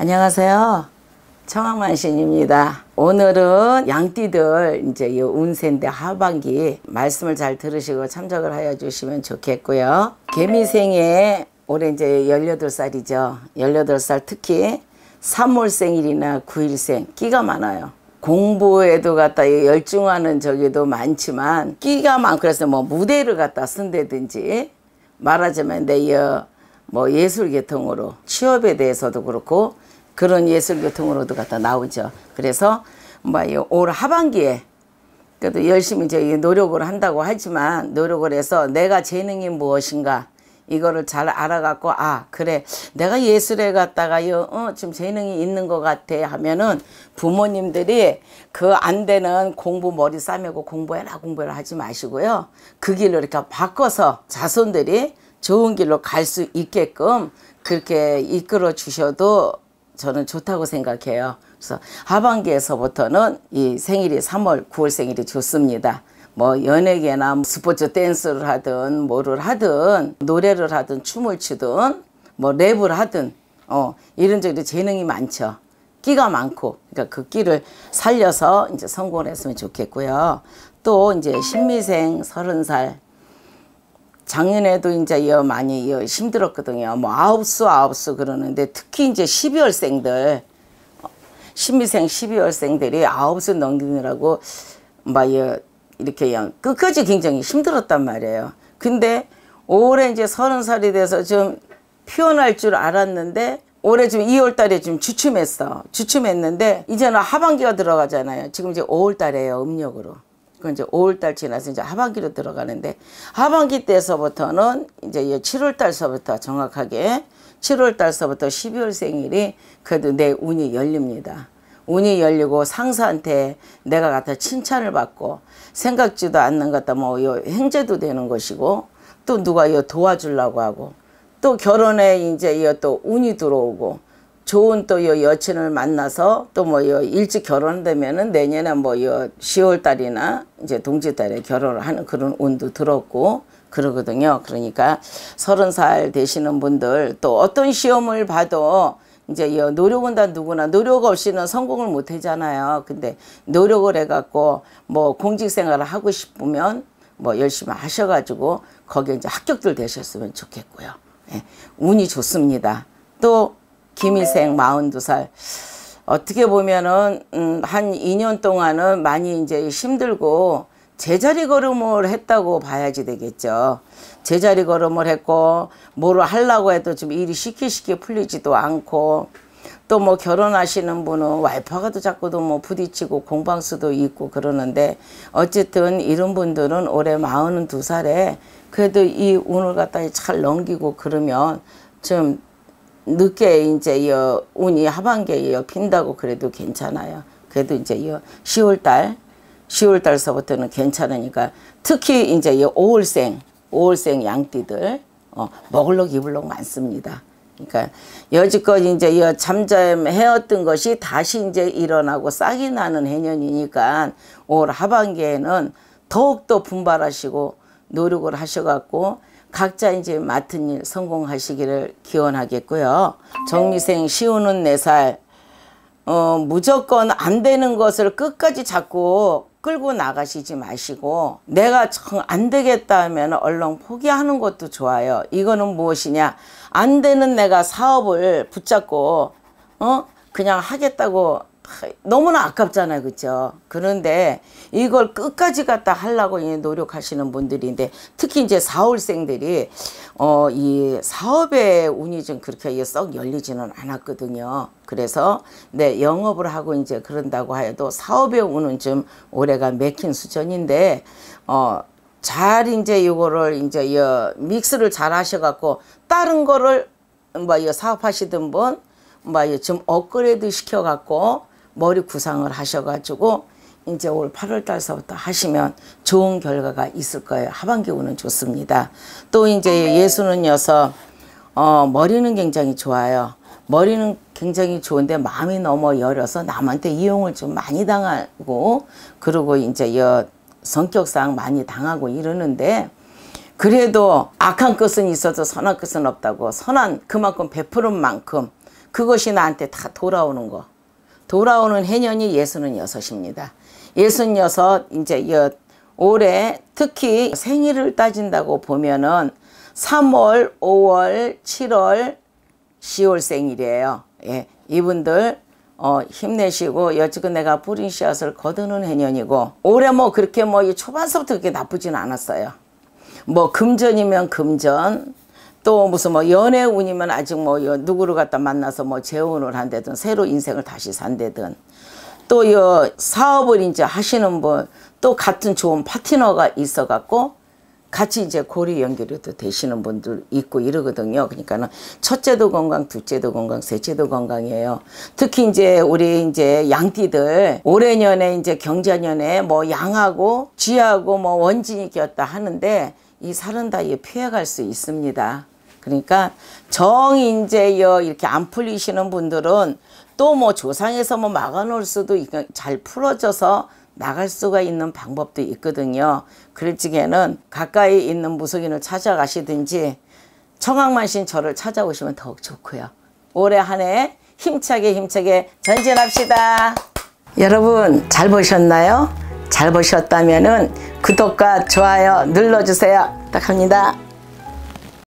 안녕하세요. 청학만신입니다. 오늘은 양띠들 이제 이 운세인데 하반기 말씀을 잘 들으시고 참석을 하여 주시면 좋겠고요. 개미생에 올해 이제 18살이죠. 18살 특히 3월 생일이나 9일 생 끼가 많아요. 공부에도 갖다 열중하는 저기도 많지만 끼가 많고 그래서 뭐 무대를 갖다 쓴다든지 말하자면 내뭐 예술 계통으로 취업에 대해서도 그렇고 그런 예술교통으로도 갖다 나오죠. 그래서 뭐올 하반기에 그래도 열심히 이제 노력을 한다고 하지만 노력을 해서 내가 재능이 무엇인가 이거를 잘 알아갖고 아 그래 내가 예술에 갔다가 어, 지금 재능이 있는 것 같아 하면은 부모님들이 그 안 되는 공부 머리 싸매고 공부해라 공부를 하지 마시고요 그 길로 이렇게 바꿔서 자손들이 좋은 길로 갈 수 있게끔 그렇게 이끌어 주셔도 저는 좋다고 생각해요. 그래서 하반기에서부터는 이 생일이 3월, 9월 생일이 좋습니다. 뭐 연예계나 뭐 스포츠 댄스를 하든 뭐를 하든 노래를 하든 춤을 추든 뭐 랩을 하든 어 이런저런 재능이 많죠. 끼가 많고 그러니까 그 끼를 살려서 이제 성공을 했으면 좋겠고요. 또 이제 신미생 서른 살 작년에도 이제 여 많이 여 힘들었거든요. 뭐 아홉 수 아홉 수 그러는데 특히 이제 12월생들 신미생 12월생들이 아홉 수 넘기느라고 막여 이렇게 여 끝까지 굉장히 힘들었단 말이에요. 근데 올해 이제 서른 살이 돼서 좀 피어날 줄 알았는데 올해 좀 2월 달에 좀 주춤했어. 주춤했는데 이제는 하반기가 들어가잖아요. 지금 이제 5월 달에요. 음력으로. 그 이제 5월달 지나서 이제 하반기로 들어가는데 하반기 때서부터는 이제 7월달서부터 정확하게 7월달서부터 12월 생일이 그래도 내 운이 열립니다. 운이 열리고 상사한테 내가 갖다 칭찬을 받고 생각지도 않는 것도 뭐 행제도 되는 것이고 또 누가 이 도와주려고 하고 또 결혼에 이제 이또 운이 들어오고 좋은 또요 여친을 만나서 또뭐요 일찍 결혼되면은 내년에 뭐요 10월 달이나 이제 동지 달에 결혼을 하는 그런 운도 들었고 그러거든요. 그러니까 서른 살 되시는 분들 또 어떤 시험을 봐도 이제 요 노력은 다 누구나 노력 없이는 성공을 못 하잖아요. 근데 노력을 해갖고 뭐 공직 생활을 하고 싶으면 뭐 열심히 하셔가지고 거기에 이제 합격들 되셨으면 좋겠고요. 예, 운이 좋습니다. 또 김희생 42살. 어떻게 보면은 음, 한 2년 동안은 많이 이제 힘들고 제자리 걸음을 했다고 봐야지 되겠죠. 제자리 걸음을 했고 뭐를 하려고 해도 좀 일이 쉽게 쉽게 풀리지도 않고 또 뭐 결혼하시는 분은 와이파가도 자꾸도 뭐 부딪히고 공방수도 있고 그러는데 어쨌든 이런 분들은 올해 마흔 두살에 그래도 이 운을 갖다 잘 넘기고 그러면 좀 늦게 이제 여 어, 운이 하반기에 여 어, 핀다고 그래도 괜찮아요. 그래도 이제 여 10월 어, 달 10월 달서부터는 괜찮으니까 특히 이제 여 5월생 5월생 양띠들 어, 먹을록 입을록 많습니다. 그러니까 여지껏 이제 여 잠잠 헤었던 것이 다시 이제 일어나고 싹이 나는 해년이니까 올 하반기에는 더욱더 분발하시고 노력을 하셔갖고 각자 이제 맡은 일 성공하시기를 기원하겠고요. 정미생 시우는 4살 어, 무조건 안 되는 것을 끝까지 자꾸 끌고 나가시지 마시고 내가 안 되겠다 하면 얼렁 포기하는 것도 좋아요. 이거는 무엇이냐 안 되는 내가 사업을 붙잡고 어 그냥 하겠다고 너무나 아깝잖아요. 그죠? 그런데 이걸 끝까지 갖다 하려고 노력하시는 분들인데 특히 이제 사월생들이 어, 이 사업의 운이 좀 그렇게 썩 열리지는 않았거든요. 그래서 네, 영업을 하고 이제 그런다고 해도 사업의 운은 좀 올해가 맥힌 수준인데 어, 잘 이제 이거를 이제 여, 믹스를 잘 하셔갖고 다른 거를 뭐 사업하시던 분, 뭐좀 업그레이드 시켜갖고 머리 구상을 하셔가지고 이제 올 8월 달서부터 하시면 좋은 결과가 있을 거예요. 하반기 운은 좋습니다. 또 이제 예수는 여서 어, 머리는 굉장히 좋아요. 머리는 굉장히 좋은데 마음이 너무 여려서 남한테 이용을 좀 많이 당하고 그리고 이제 여 성격상 많이 당하고 이러는데 그래도 악한 것은 있어도 선한 것은 없다고 선한 그만큼 베푸는 만큼 그것이 나한테 다 돌아오는 거 돌아오는 해년이 66입니다. 66 이제 올해 특히 생일을 따진다고 보면은 3월, 5월, 7월, 10월 생일이에요. 예, 이분들 어, 힘내시고 여지껏 내가 뿌린 씨앗을 거두는 해년이고 올해 뭐 그렇게 뭐 초반서부터 그렇게 나쁘진 않았어요. 뭐 금전이면 금전, 또 무슨 뭐 연애 운이면 아직 뭐 누구를 갖다 만나서 뭐 재혼을 한대든 새로 인생을 다시 산대든또 요 사업을 이제 하시는 분 또 같은 좋은 파트너가 있어 갖고 같이 이제 고리 연결도 되시는 분들 있고 이러거든요. 그러니까는 첫째도 건강, 둘째도 건강, 셋째도 건강이에요. 특히 이제 우리 이제 양띠들 올해년에 이제 경자년에 뭐 양하고 쥐하고 뭐 원진이 꼈다 하는데 이사른다이 피해갈 수 있습니다. 그러니까 정인제여 이렇게 안 풀리시는 분들은 또 뭐 조상에서 뭐 막아놓을 수도 있고 잘 풀어져서 나갈 수가 있는 방법도 있거든요. 그럴 적에는 가까이 있는 무속인을 찾아가시든지 청학만신 저를 찾아오시면 더욱 좋고요. 올해 한 해 힘차게 힘차게 전진합시다. 여러분 잘 보셨나요? 잘 보셨다면 구독과 좋아요 눌러주세요. 부탁합니다.